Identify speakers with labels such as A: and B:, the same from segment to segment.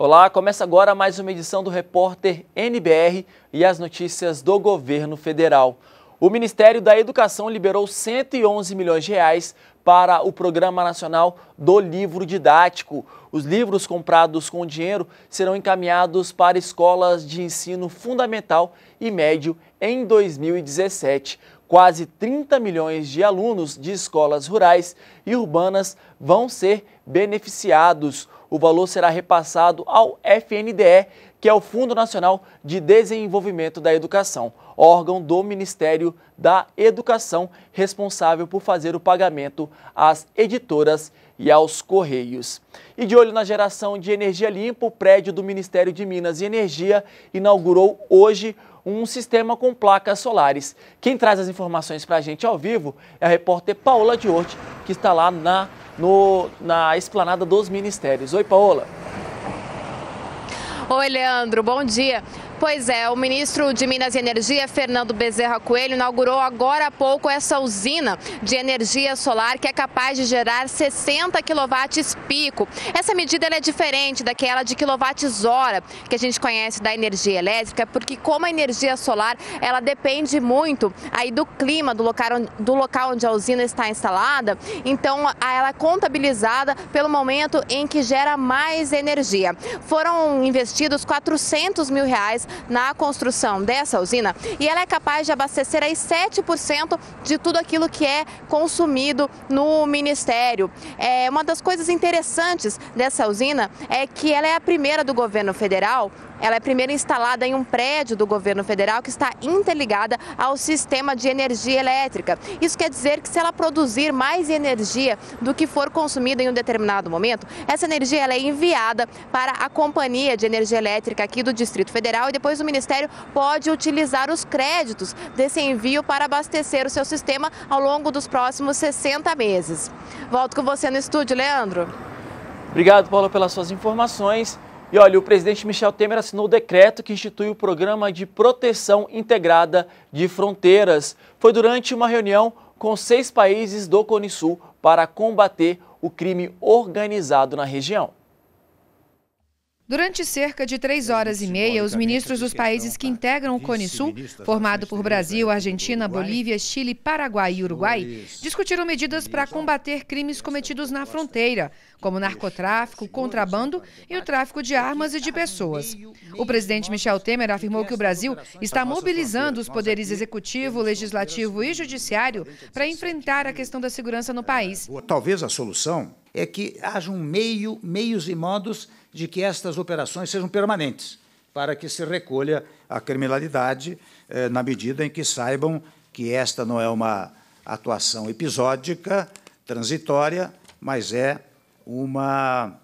A: Olá, começa agora mais uma edição do Repórter NBR e as notícias do governo federal. O Ministério da Educação liberou 111 milhões de reais para o Programa Nacional do Livro Didático. Os livros comprados com o dinheiro serão encaminhados para escolas de ensino fundamental e médio em 2017. Quase 30 milhões de alunos de escolas rurais e urbanas vão ser beneficiados. O valor será repassado ao FNDE, que é o Fundo Nacional de Desenvolvimento da Educação, órgão do Ministério da Educação responsável por fazer o pagamento às editoras e aos Correios. E de olho na geração de energia limpa, o prédio do Ministério de Minas e Energia inaugurou hoje um sistema com placas solares. Quem traz as informações para a gente ao vivo é a repórter Paola Diorti, que está lá na, no, na esplanada dos ministérios. Oi, Paola.
B: Oi, Leandro, bom dia. Pois é, o ministro de Minas e Energia, Fernando Bezerra Coelho, inaugurou agora há pouco essa usina de energia solar que é capaz de gerar 60 quilowatts pico. Essa medida é diferente daquela de quilowatts hora que a gente conhece da energia elétrica, porque como a energia solar, ela depende muito aí do clima do local, do local onde a usina está instalada, então ela é contabilizada pelo momento em que gera mais energia. Foram investidos 400 mil reais na construção dessa usina e ela é capaz de abastecer aí 7% de tudo aquilo que é consumido no Ministério. É, uma das coisas interessantes dessa usina é que ela é a primeira do governo federal ela é primeiro instalada em um prédio do governo federal que está interligada ao sistema de energia elétrica. Isso quer dizer que se ela produzir mais energia do que for consumida em um determinado momento, essa energia é enviada para a companhia de energia elétrica aqui do Distrito Federal depois o Ministério pode utilizar os créditos desse envio para abastecer o seu sistema ao longo dos próximos 60 meses. Volto com você no estúdio, Leandro.
A: Obrigado, Paulo, pelas suas informações. E olha, o presidente Michel Temer assinou o decreto que institui o Programa de Proteção Integrada de Fronteiras. Foi durante uma reunião com seis países do Cone Sul para combater o crime organizado na região.
C: Durante cerca de três é horas e meia, os ministros dos países que integram o Cone Sul, formado por Brasil, Argentina, Bolívia, Chile, Paraguai e Uruguai, discutiram medidas para combater crimes cometidos na fronteira, como narcotráfico, contrabando e o tráfico de armas e de pessoas. O presidente Michel Temer afirmou que o é Brasil está mobilizando os poderes executivo, legislativo e judiciário para enfrentar a questão da segurança no é, país.
D: Talvez a solução é que haja um meio, meios e modos de que estas operações sejam permanentes, para que se recolha a criminalidade eh, na medida em que saibam que esta não é uma atuação episódica, transitória, mas é uma,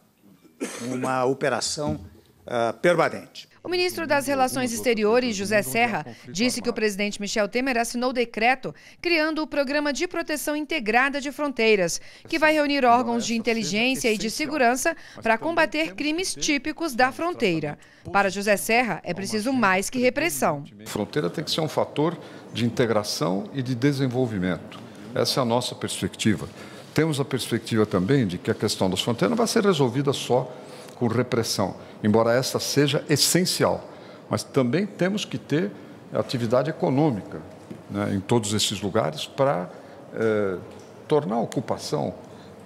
D: uma operação uh, permanente.
C: O ministro das Relações Exteriores, José Serra, disse que o presidente Michel Temer assinou decreto criando o Programa de Proteção Integrada de Fronteiras, que vai reunir órgãos de inteligência e de segurança para combater crimes típicos da fronteira. Para José Serra, é preciso mais que repressão.
D: Fronteira tem que ser um fator de integração e de desenvolvimento. Essa é a nossa perspectiva. Temos a perspectiva também de que a questão das fronteiras não vai ser resolvida só com repressão, embora essa seja essencial. Mas também temos que ter atividade econômica né, em todos esses lugares para eh, tornar a ocupação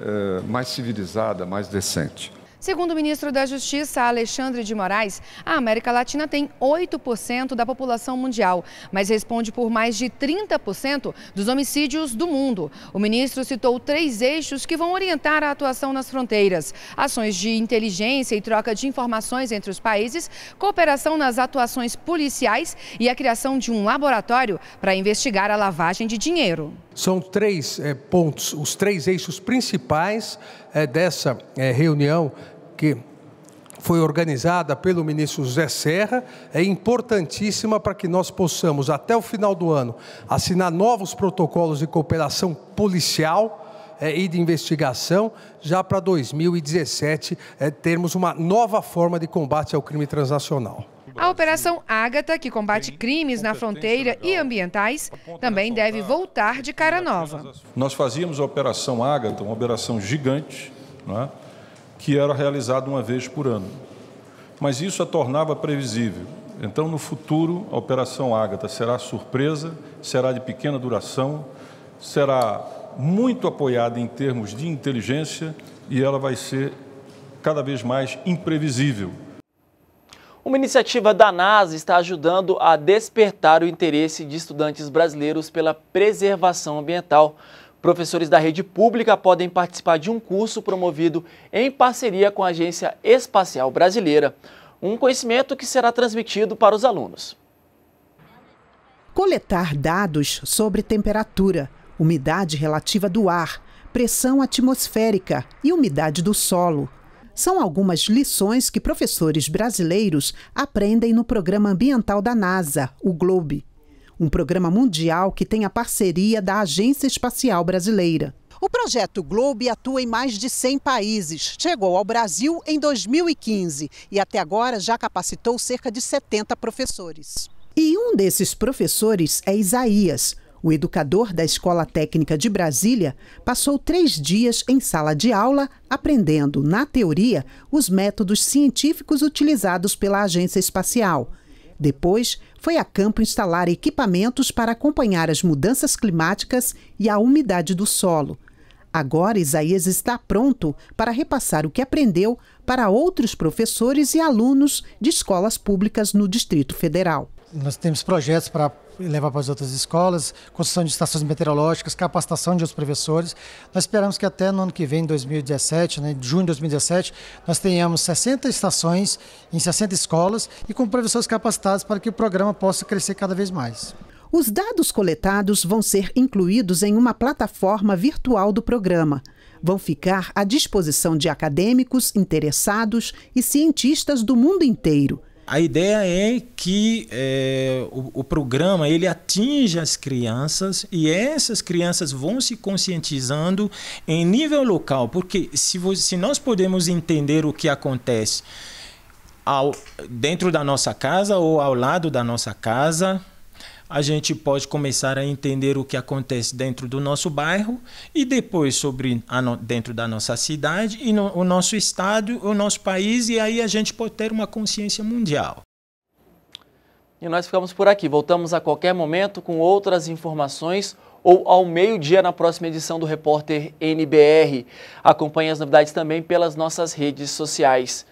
D: eh, mais civilizada, mais decente.
C: Segundo o ministro da Justiça, Alexandre de Moraes, a América Latina tem 8% da população mundial, mas responde por mais de 30% dos homicídios do mundo. O ministro citou três eixos que vão orientar a atuação nas fronteiras: ações de inteligência e troca de informações entre os países, cooperação nas atuações policiais e a criação de um laboratório para investigar a lavagem de dinheiro.
A: São três é, pontos, os três eixos principais é, dessa é, reunião que foi organizada pelo ministro José Serra, é importantíssima para que nós possamos, até o final do ano, assinar novos protocolos de cooperação policial eh, e de investigação, já para 2017 é, eh, termos uma nova forma de combate ao crime transnacional.
C: A Operação Ágata, que combate crimes na fronteira e ambientais, também deve voltar de cara nova.
D: Nós fazíamos a Operação Ágata, uma operação gigante, não é? que era realizado uma vez por ano. Mas isso a tornava previsível. Então, no futuro, a Operação Ágata será surpresa, será de pequena duração, será muito apoiada em termos de inteligência e ela vai ser cada vez mais imprevisível.
A: Uma iniciativa da NASA está ajudando a despertar o interesse de estudantes brasileiros pela preservação ambiental. Professores da rede pública podem participar de um curso promovido em parceria com a Agência Espacial Brasileira, um conhecimento que será transmitido para os alunos.
D: Coletar dados sobre temperatura, umidade relativa do ar, pressão atmosférica e umidade do solo são algumas lições que professores brasileiros aprendem no programa ambiental da NASA, o GLOBE um programa mundial que tem a parceria da Agência Espacial Brasileira. O projeto Globe atua em mais de 100 países. Chegou ao Brasil em 2015 e até agora já capacitou cerca de 70 professores. E um desses professores é Isaías. O educador da Escola Técnica de Brasília passou três dias em sala de aula aprendendo, na teoria, os métodos científicos utilizados pela agência espacial, depois, foi a campo instalar equipamentos para acompanhar as mudanças climáticas e a umidade do solo. Agora, Isaías está pronto para repassar o que aprendeu para outros professores e alunos de escolas públicas no Distrito Federal. Nós temos projetos para levar para as outras escolas, construção de estações meteorológicas, capacitação de os professores. Nós esperamos que até no ano que vem, 2017, né, junho de 2017, nós tenhamos 60 estações em 60 escolas e com professores capacitados para que o programa possa crescer cada vez mais. Os dados coletados vão ser incluídos em uma plataforma virtual do programa. Vão ficar à disposição de acadêmicos, interessados e cientistas do mundo inteiro a ideia é
A: que é, o, o, programa ele atinja as crianças e essas crianças vão se conscientizando em nível local, porque se, se nós podemos entender o que acontece ao, dentro da nossa casa ou ao lado da nossa casa, a gente pode começar a entender o que acontece dentro do nosso bairro e depois sobre no, dentro da nossa cidade e no, o nosso estado, o nosso país e aí a gente pode ter uma consciência mundial. E nós ficamos por aqui. Voltamos a qualquer momento com outras informações ou ao meio-dia na próxima edição do Repórter NBR. Acompanhe as novidades também pelas nossas redes sociais.